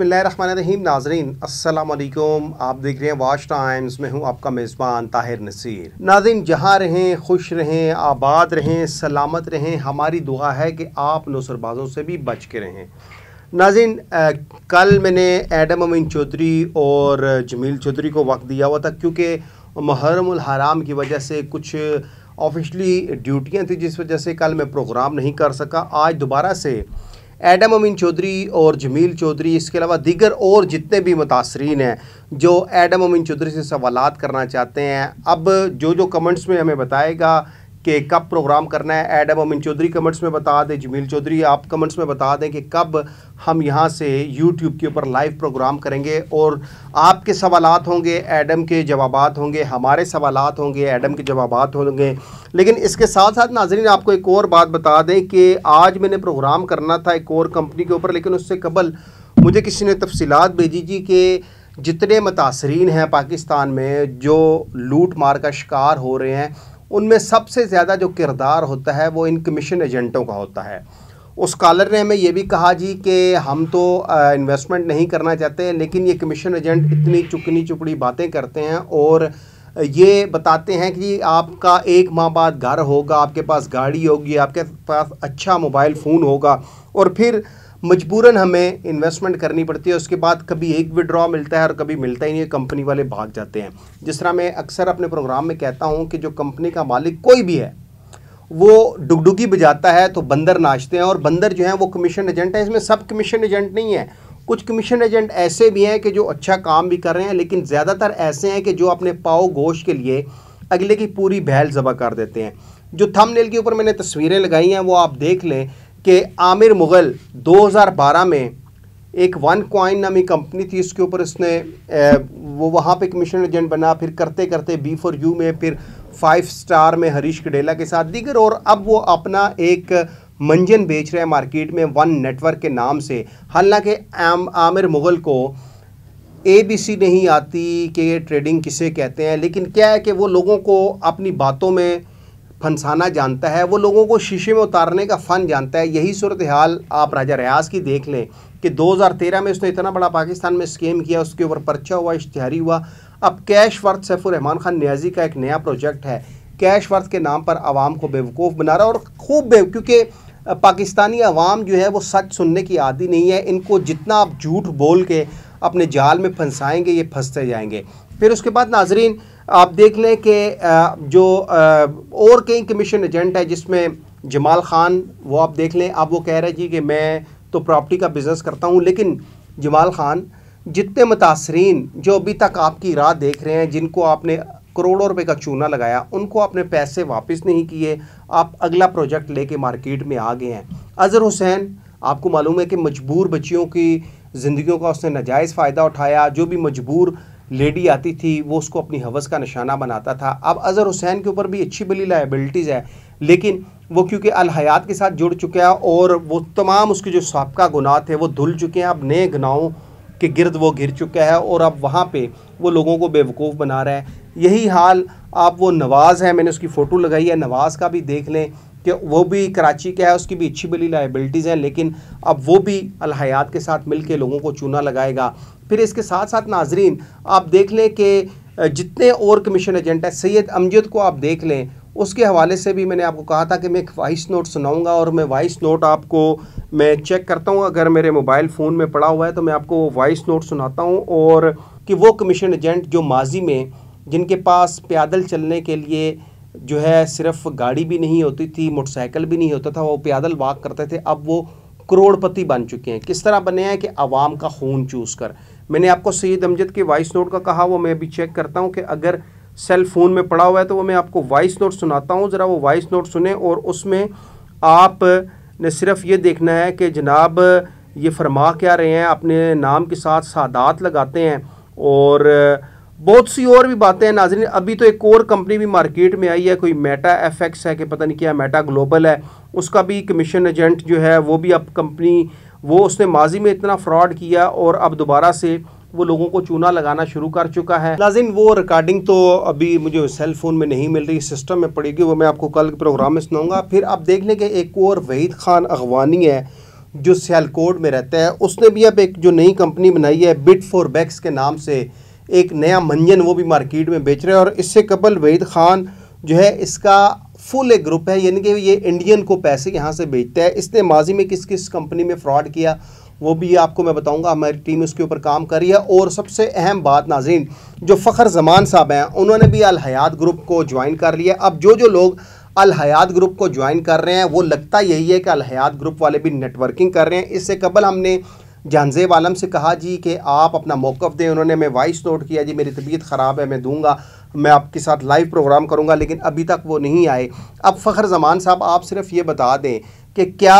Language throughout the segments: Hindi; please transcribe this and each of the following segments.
बसमीम नाजरीन असलकुम आप देख रहे हैं वाश टाइम्स में हूँ आपका मेज़बान ताहिर नसीर नाजरीन जहाँ रहें खुश रहें आबाद रहें सलामत रहें हमारी दुआ है कि आप नसरबाजों से भी बच के रहें नाजिन कल मैंने एडम अमीन चौधरी और जमील चौधरी को वक्त दिया हुआ था क्योंकि मुहरम की वजह से कुछ ऑफिशली ड्यूटियाँ थी जिस वजह से कल मैं प्रोग्राम नहीं कर सका आज दोबारा से एडम अमीन चौधरी और जमील चौधरी इसके अलावा दीगर और जितने भी मुतासरीन हैं जो एडम अमीन चौधरी से सवाल करना चाहते हैं अब जो जो कमेंट्स में हमें बताएगा कि कब प्रोग्राम करना है एडम अमिन चौधरी कमेंट्स में बता दें जमील चौधरी आप कमेंट्स में बता दें कि कब हम यहाँ से यूट्यूब के ऊपर लाइव प्रोग्राम करेंगे और आपके सवाल होंगे एडम के जवाब होंगे हमारे सवाल होंगे एडम के जवाब होंगे लेकिन इसके साथ साथ नाजरीन आपको एक और बात बता दें कि आज मैंने प्रोग्राम करना था एक और कंपनी के ऊपर लेकिन उससे कबल मुझे किसी ने तफसीत भेजी जी कि जितने मुतासरीन हैं पाकिस्तान में जो लूट मार का शिकार हो रहे हैं उनमें सबसे ज़्यादा जो किरदार होता है वो इन कमीशन एजेंटों का होता है उस कॉलर ने हमें ये भी कहा जी कि हम तो इन्वेस्टमेंट नहीं करना चाहते लेकिन ये कमीशन एजेंट इतनी चुकनी चुपड़ी बातें करते हैं और ये बताते हैं कि आपका एक माह बाद घर होगा आपके पास गाड़ी होगी आपके पास अच्छा मोबाइल फ़ोन होगा और फिर मजबूरन हमें इन्वेस्टमेंट करनी पड़ती है उसके बाद कभी एक विड्रॉ मिलता है और कभी मिलता ही नहीं है कंपनी वाले भाग जाते हैं जिस तरह मैं अक्सर अपने प्रोग्राम में कहता हूँ कि जो कंपनी का मालिक कोई भी है वो डुगडुगी बजाता है तो बंदर नाचते हैं और बंदर जो है वो कमीशन एजेंट है इसमें सब कमीशन एजेंट नहीं है कुछ कमीशन एजेंट ऐसे भी हैं कि जो अच्छा काम भी कर रहे हैं लेकिन ज़्यादातर ऐसे हैं कि जो अपने पाओ गोश के लिए अगले की पूरी बहल जबा कर देते हैं जो थंबनेल के ऊपर मैंने तस्वीरें लगाई हैं वो आप देख लें कि आमिर मुग़ल 2012 में एक वन कोइन नामी कंपनी थी इसके ऊपर इसने वो वहाँ पे कमीशन एजेंट बना फिर करते करते बी फॉर यू में फिर फाइव स्टार में हरीश कडेला के साथ दीगर और अब वो अपना एक मंजन बेच रहे हैं मार्केट में वन नेटवर्क के नाम से हालांकि आम, आमिर मुग़ल को ए बी सी नहीं आती कि ये ट्रेडिंग किसे कहते हैं लेकिन क्या है कि वो लोगों को अपनी बातों में फंसाना जानता है वो लोगों को शीशे में उतारने का फ़न जानता है यही सूरत हाल आप राजा रियाज की देख लें कि 2013 में उसने इतना बड़ा पाकिस्तान में स्कीम किया उसके ऊपर पर्चा हुआ इश्तहारी हुआ अब कैश वर्थ सैफुररहमान खान न्याजी का एक नया प्रोजेक्ट है कैश वर्थ के नाम पर आवाम को बेवकूफ़ बना रहा और खूब बेव क्योंकि पाकिस्तानी आवाम जो है वो सच सुनने की आदि नहीं है इनको जितना आप झूठ बोल के अपने जाल में फंसाएंगे ये फंसते जाएंगे फिर उसके बाद नाजरीन आप देख लें कि जो और कई कमीशन एजेंट है जिसमें जमाल ख़ान वो आप देख लें अब वो कह रहे जी कि मैं तो प्रॉपर्टी का बिज़नेस करता हूँ लेकिन जमाल ख़ान जितने मुतासरीन जो अभी तक आपकी राह देख रहे हैं जिनको आपने करोड़ों रुपए का चूना लगाया उनको आपने पैसे वापस नहीं किए आप अगला प्रोजेक्ट लेके मार्केट में आ गए हैं अजहर हुसैन आपको मालूम है कि मजबूर बच्चियों की ज़िंदगियों का उसने नाजायज़ फ़ायदा उठाया जो भी मजबूर लेडी आती थी वो उसको अपनी हवस का निशाना बनाता था अब अज़हर हुसैन के ऊपर भी अच्छी बली लाइबिलिटीज़ है लेकिन वो क्योंकि अलहयात के साथ जुड़ चुका है और वो तमाम उसके जो सबका गुनाह थे वो धुल चुके हैं अब नए गुनाहों के गिरद वो घिर चुका है और अब वहाँ पर वो लोगों को बेवकूफ़ बना रहा है यही हाल आप वो नवाज़ है मैंने उसकी फ़ोटो लगाई है नवाज़ का भी देख लें कि वो भी कराची का है उसकी भी अच्छी बड़ी लाइबिलिटीज़ हैं लेकिन अब वो भी अलहयात के साथ मिल के लोगों को चूना लगाएगा फिर इसके साथ साथ नाजरीन आप देख लें कि जितने और कमीशन एजेंट हैं सैयद अमजद को आप देख लें उसके हवाले से भी मैंने आपको कहा था कि मैं एक वॉइस नोट सुनाऊंगा और मैं वॉइस नोट आपको मैं चेक करता हूं अगर मेरे मोबाइल फ़ोन में पड़ा हुआ है तो मैं आपको वो वॉइस नोट सुनाता हूं और कि वो कमीशन एजेंट जो माजी में जिनके पास पैदल चलने के लिए जो है सिर्फ गाड़ी भी नहीं होती थी मोटरसाइकिल भी नहीं होता था वो पैदल वाक करते थे अब वो करोड़पति बन चुके हैं किस तरह बने हैं कि आवाम का खून चूस कर मैंने आपको सईद अमजद के वॉइस नोट का कहा वो मैं अभी चेक करता हूँ कि अगर सेल फ़ोन में पड़ा हुआ है तो वो मैं आपको वॉइस नोट सुनाता हूँ ज़रा वो वॉइस नोट सुने और उसमें आप ने सिर्फ ये देखना है कि जनाब ये फरमा क्या रहे हैं अपने नाम के साथ सादात लगाते हैं और बहुत सी और भी बातें हैं नाजरीन अभी तो एक और कंपनी भी मार्केट में आई है कोई मेटा एफएक्स है कि पता नहीं क्या मेटा ग्लोबल है उसका भी कमीशन एजेंट जो है वो भी अब कंपनी वो उसने माजी में इतना फ्रॉड किया और अब दोबारा से वो लोगों को चूना लगाना शुरू कर चुका है लाजिन वो रिकॉर्डिंग तो अभी मुझे सेल फ़ोन में नहीं मिल रही सिस्टम में पड़ेगी वो मैं आपको कल के प्रोग्राम में सुनाऊंगा फिर आप देख लेंगे एक और वहीद खान अगवानी है जो सियालकोट में रहता है उसने भी अब एक जो नई कंपनी बनाई है बिट फॉर बैक्स के नाम से एक नया मंजन वो भी मार्केट में बेच रहे हैं और इससे कबल वहीद ख़ान जो है इसका फुल एक ग्रुप है यानी कि ये इंडियन को पैसे यहाँ से बेचता है इसने माजी में किस किस कंपनी में फ्रॉड किया वो भी आपको मैं बताऊंगा हमारी टीम उसके ऊपर काम कर रही है और सबसे अहम बात नाजीन जो फ़खर जमान साहब हैं उन्होंने भी अल हयात ग्रुप को ज्वाइन कर लिया अब जो जो लोग अल हयात ग्रुप को ज्वाइन कर रहे हैं वो लगता यही है कि अल हयात ग्रुप वाले भी नेटवर्किंग कर रहे हैं इससे कबल हमने जानजेब आलम से कहा जी कि आप अपना मौक़ दें उन्होंने मैं वॉइस नोट किया जी मेरी तबीयत ख़राब है मैं दूंगा मैं आपके साथ लाइव प्रोग्राम करूंगा लेकिन अभी तक वो नहीं आए अब फ़खर जमान साहब आप सिर्फ ये बता दें कि क्या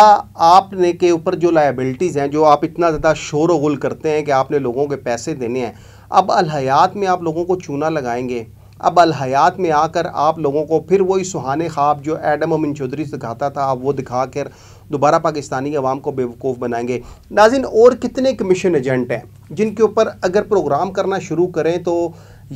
आपने के ऊपर जो लाइबिलिटीज़ हैं जो आप इतना ज़्यादा शोर गुल करते हैं कि आपने लोगों के पैसे देने हैं अब अलहयात में आप लोगों को चूना लगाएंगे अब अलहयात में आकर आप लोगों को फिर वही सुहाने ख्वाब जो एडम अमिन चौधरी से दिखाता था आप वो दिखा कर दोबारा पाकिस्तानी अवाम को बेवकूफ़ बनाएंगे नाजिन और कितने कमीशन एजेंट हैं जिनके ऊपर अगर प्रोग्राम करना शुरू करें तो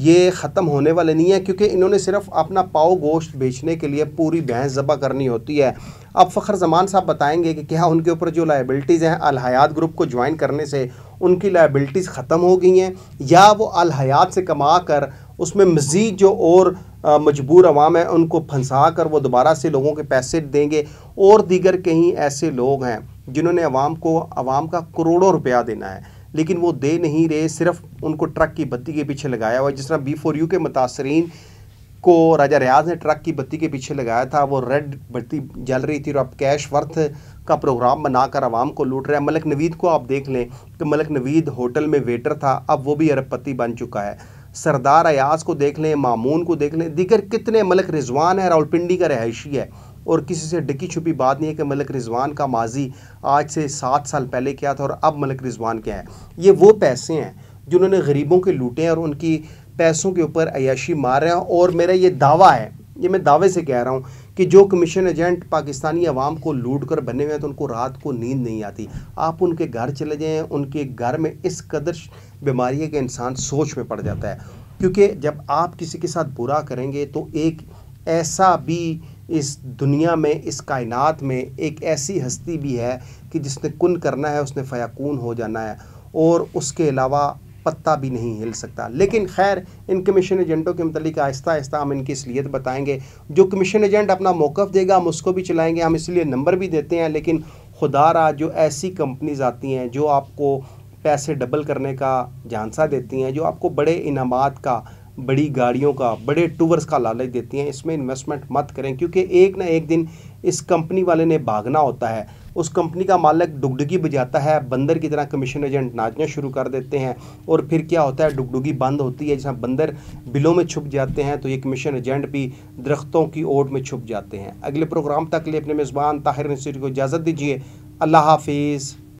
ये ख़त्म होने वाले नहीं है क्योंकि इन्होंने सिर्फ अपना पाओ गोश्त बेचने के लिए पूरी बहस ज़बा करनी होती है अब फ़खर जमान साहब बताएंगे कि क्या उनके ऊपर जो लाइबिलिटीज़ हैं अलहयात ग्रुप को ज्वाइन करने से उनकी लाइबिलिटीज़ ख़त्म हो गई हैं या वो अलहयात से कमा कर उसमें मज़ीद जो और मजबूर अवाम है उनको फंसा कर वो दोबारा से लोगों के पैसे देंगे और दीगर कहीं ऐसे लोग हैं जिन्होंने अवाम को अवाम का करोड़ों रुपया देना है लेकिन वो दे नहीं रहे सिर्फ उनको ट्रक की बत्ती के पीछे लगाया हुआ जिस तरह बी फोर यू के मुतासरीन को राजा रियाज ने ट्रक की बत्ती के पीछे लगाया था वो रेड बत्ती जल रही थी और अब कैश वर्थ का प्रोग्राम बनाकर आवाम को लूट रहे हैं मलक नवीद को आप देख लें कि मलक नवीद होटल में वेटर था अब वो भी अरबपति बन चुका है सरदार अयाज को देख लें मामून को देख लें दीगर कितने मलक रिजवान है रावलपिंडी का रहायशी है और किसी से डिकी छुपी बात नहीं है कि मलक रिजवान का माजी आज से सात साल पहले क्या था और अब मलक रिजवान क्या है ये वो पैसे हैं जिन्होंने गरीबों के लूटे हैं और उनकी पैसों के ऊपर अयाशी मार रहे हैं और मेरा ये दावा है ये मैं दावे से कह रहा हूँ कि जो कमीशन एजेंट पाकिस्तानी अवाम को लूट कर बने हुए हैं तो उनको रात को नींद नहीं आती आप उनके घर चले जाएँ उनके घर में इस कदर बीमारी है कि इंसान सोच में पड़ जाता है क्योंकि जब आप किसी के साथ बुरा करेंगे तो एक ऐसा भी इस दुनिया में इस कायनात में एक ऐसी हस्ती भी है कि जिसने कुन करना है उसने फ़याकून हो जाना है और उसके अलावा पत्ता भी नहीं हिल सकता लेकिन खैर इन कमीशन एजेंटों के मतलब आहिस्ता आहिस्ता हम इनकी असलियत बताएंगे जो कमीशन एजेंट अपना मौक़ देगा हम उसको भी चलाएँगे हम इसलिए नंबर भी देते हैं लेकिन खुदा रहा जो ऐसी कंपनीज आती हैं जो आपको पैसे डबल करने का झांसा देती हैं जो आपको बड़े इनामत का बड़ी गाड़ियों का बड़े टूवर्स का लालच देती हैं इसमें इन्वेस्टमेंट मत करें क्योंकि एक ना एक दिन इस कंपनी वाले ने भागना होता है उस कंपनी का मालिक डुगडुगी बजाता है बंदर की तरह कमीशन एजेंट नाचना शुरू कर देते हैं और फिर क्या होता है डुगडुगी बंद होती है जहाँ बंदर बिलों में छुप जाते हैं तो ये कमीशन एजेंट भी दरख्तों की ओट में छुप जाते हैं अगले प्रोग्राम तक लिए अपने मेज़बान ताहिर नसीर को इजाज़त दीजिए अल्लाह हाफिज़